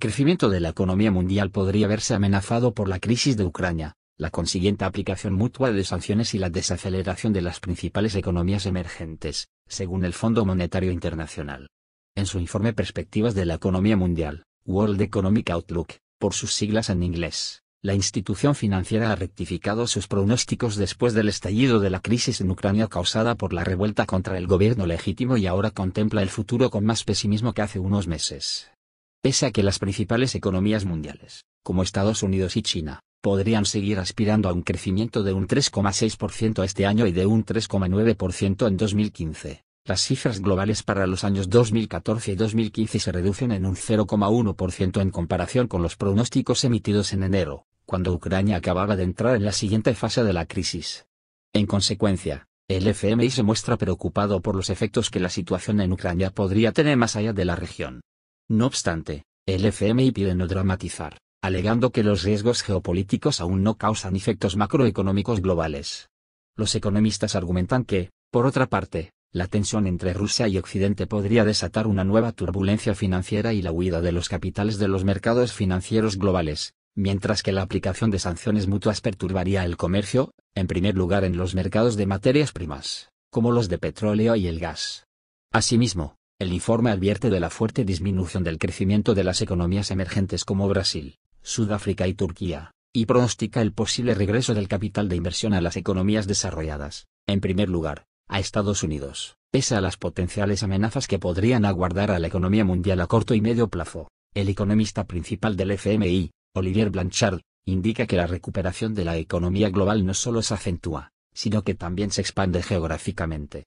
crecimiento de la economía mundial podría verse amenazado por la crisis de Ucrania, la consiguiente aplicación mutua de sanciones y la desaceleración de las principales economías emergentes, según el Fondo Monetario Internacional. En su informe Perspectivas de la Economía Mundial, World Economic Outlook, por sus siglas en inglés, la institución financiera ha rectificado sus pronósticos después del estallido de la crisis en Ucrania causada por la revuelta contra el gobierno legítimo y ahora contempla el futuro con más pesimismo que hace unos meses. Pese a que las principales economías mundiales, como Estados Unidos y China, podrían seguir aspirando a un crecimiento de un 3,6% este año y de un 3,9% en 2015. Las cifras globales para los años 2014 y 2015 se reducen en un 0,1% en comparación con los pronósticos emitidos en enero, cuando Ucrania acababa de entrar en la siguiente fase de la crisis. En consecuencia, el FMI se muestra preocupado por los efectos que la situación en Ucrania podría tener más allá de la región. No obstante, el FMI pide no dramatizar, alegando que los riesgos geopolíticos aún no causan efectos macroeconómicos globales. Los economistas argumentan que, por otra parte, la tensión entre Rusia y Occidente podría desatar una nueva turbulencia financiera y la huida de los capitales de los mercados financieros globales, mientras que la aplicación de sanciones mutuas perturbaría el comercio, en primer lugar en los mercados de materias primas, como los de petróleo y el gas. Asimismo, el informe advierte de la fuerte disminución del crecimiento de las economías emergentes como Brasil, Sudáfrica y Turquía, y pronostica el posible regreso del capital de inversión a las economías desarrolladas, en primer lugar, a Estados Unidos, pese a las potenciales amenazas que podrían aguardar a la economía mundial a corto y medio plazo. El economista principal del FMI, Olivier Blanchard, indica que la recuperación de la economía global no solo se acentúa, sino que también se expande geográficamente.